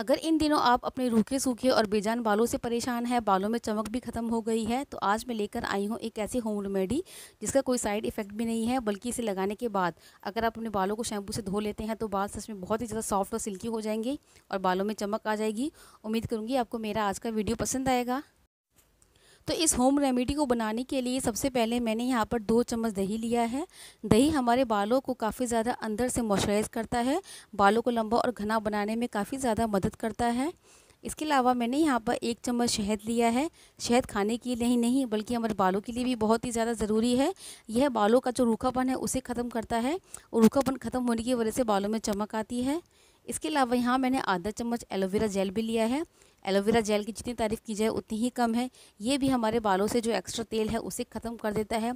अगर इन दिनों आप अपने रूखे सूखे और बेजान बालों से परेशान हैं बालों में चमक भी ख़त्म हो गई है तो आज मैं लेकर आई हूँ एक ऐसी होम रेमेडी जिसका कोई साइड इफेक्ट भी नहीं है बल्कि इसे लगाने के बाद अगर आप अपने बालों को शैम्पू से धो लेते हैं तो बाल सच में बहुत ही ज़्यादा सॉफ्ट और सिल्की हो जाएंगे और बालों में चमक आ जाएगी उम्मीद करूँगी आपको मेरा आज का वीडियो पसंद आएगा तो इस होम रेमेडी को बनाने के लिए सबसे पहले मैंने यहाँ पर दो चम्मच दही लिया है दही हमारे बालों को काफ़ी ज़्यादा अंदर से मॉइस्चराइज़ करता है बालों को लंबा और घना बनाने में काफ़ी ज़्यादा मदद करता है इसके अलावा मैंने यहाँ पर एक चम्मच शहद लिया है शहद खाने के लिए ही नहीं बल्कि हमारे बालों के लिए भी बहुत ही ज़्यादा ज़रूरी है यह बालों का जो रूखापन है उसे ख़त्म करता है और रूखापन ख़त्म होने की वजह से बालों में चमक आती है इसके अलावा यहाँ मैंने आधा चम्मच एलोवेरा जेल भी लिया है एलोवेरा जेल की जितनी तारीफ़ की जाए उतनी ही कम है ये भी हमारे बालों से जो एक्स्ट्रा तेल है उसे ख़त्म कर देता है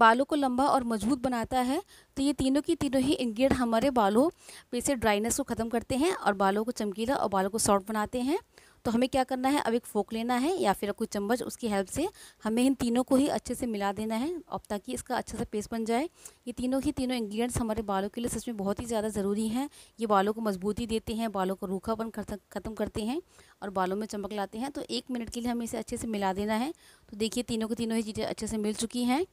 बालों को लंबा और मजबूत बनाता है तो ये तीनों की तीनों ही इंग्रेड हमारे बालों पे से ड्राइनेस को ख़त्म करते हैं और बालों को चमकीला और बालों को सॉफ्ट बनाते हैं तो हमें क्या करना है अब एक फोक लेना है या फिर कोई चम्मच उसकी हेल्प से हमें इन तीनों को ही अच्छे से मिला देना है अब ताकि इसका अच्छा सा पेस्ट बन जाए ये तीनों ही तीनों इंग्रेडिएंट्स हमारे बालों के लिए सच में बहुत ही ज़्यादा ज़रूरी हैं ये बालों को मजबूती देते हैं बालों को रूखापन ख़त्म करते हैं और बालों में चमक लाते हैं तो एक मिनट के लिए हमें इसे अच्छे से मिला देना है तो देखिए तीनों की तीनों ही चीज़ें अच्छे से मिल चुकी हैं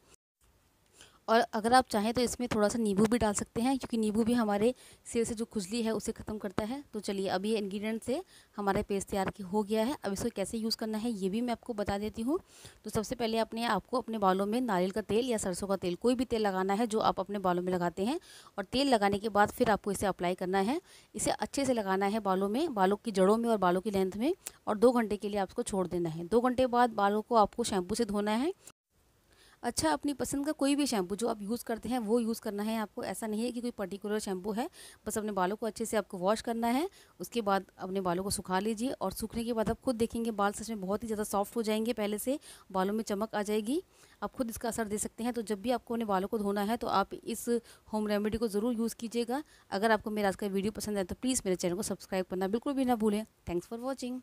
और अगर आप चाहें तो इसमें थोड़ा सा नींबू भी डाल सकते हैं क्योंकि नींबू भी हमारे सिर से जो खुजली है उसे ख़त्म करता है तो चलिए अभी ये इन्ग्रीडियंट से हमारे पेस्ट तैयार हो गया है अब इसको कैसे यूज़ करना है ये भी मैं आपको बता देती हूँ तो सबसे पहले आपने आपको अपने बालों में नारियल का तेल या सरसों का तेल कोई भी तेल लगाना है जो आप अपने बालों में लगाते हैं और तेल लगाने के बाद फिर आपको इसे अप्लाई करना है इसे अच्छे से लगाना है बालों में बालों की जड़ों में और बालों की लेंथ में और दो घंटे के लिए आपको छोड़ देना है दो घंटे बाद बालों को आपको शैम्पू से धोना है अच्छा अपनी पसंद का कोई भी शैम्पू जो आप यूज़ करते हैं वो यूज़ करना है आपको ऐसा नहीं है कि कोई पर्टिकुलर शैम्पू है बस अपने बालों को अच्छे से आपको वॉश करना है उसके बाद अपने बालों को सुखा लीजिए और सूखने के बाद आप खुद देखेंगे बाल सच में बहुत ही ज़्यादा सॉफ्ट हो जाएंगे पहले से बालों में चमक आ जाएगी आप खुद इसका असर दे सकते हैं तो जब भी आपको अपने बालों को धोना है तो आप इस होम रेमेडी को ज़रूर यूज़ कीजिएगा अगर आपको मेरा आज का वीडियो पसंद आए तो प्लीज़ मेरे चैनल को सब्सक्राइब करना बिल्कुल भी ना भूलें थैंक्स फॉर वॉचिंग